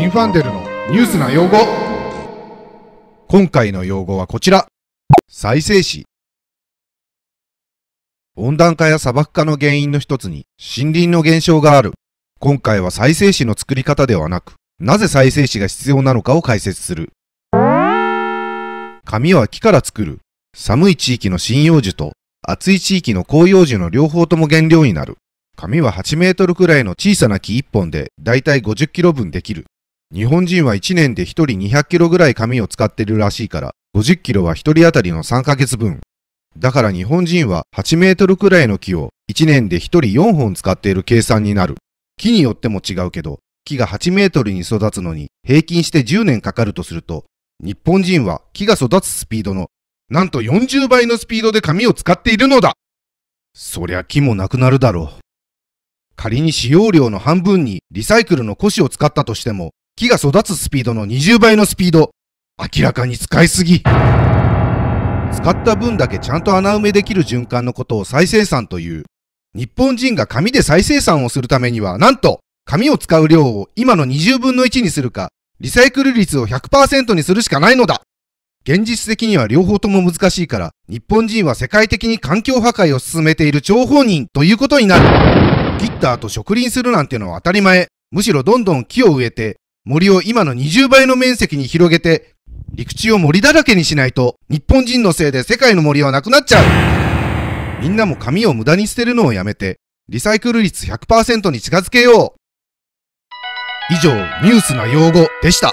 シンファンデルのニュースな用語今回の用語はこちら再生紙温暖化や砂漠化の原因の一つに森林の減少がある今回は再生紙の作り方ではなくなぜ再生紙が必要なのかを解説する紙は木から作る寒い地域の針葉樹と暑い地域の広葉樹の両方とも原料になる紙は8メートルくらいの小さな木1本でだいたい50キロ分できる。日本人は1年で1人200キロぐらい紙を使ってるらしいから、50キロは1人当たりの3ヶ月分。だから日本人は8メートルくらいの木を1年で1人4本使っている計算になる。木によっても違うけど、木が8メートルに育つのに平均して10年かかるとすると、日本人は木が育つスピードの、なんと40倍のスピードで紙を使っているのだそりゃ木もなくなるだろう。仮に使用量の半分にリサイクルの古紙を使ったとしても、木が育つスピードの20倍のスピード。明らかに使いすぎ。使った分だけちゃんと穴埋めできる循環のことを再生産という。日本人が紙で再生産をするためには、なんと、紙を使う量を今の20分の1にするか、リサイクル率を100%にするしかないのだ現実的には両方とも難しいから、日本人は世界的に環境破壊を進めている張本人ということになる。切った後植林するなんてのは当たり前。むしろどんどん木を植えて、森を今の20倍の面積に広げて、陸地を森だらけにしないと、日本人のせいで世界の森はなくなっちゃうみんなも紙を無駄に捨てるのをやめて、リサイクル率100%に近づけよう以上、ニュースな用語でした。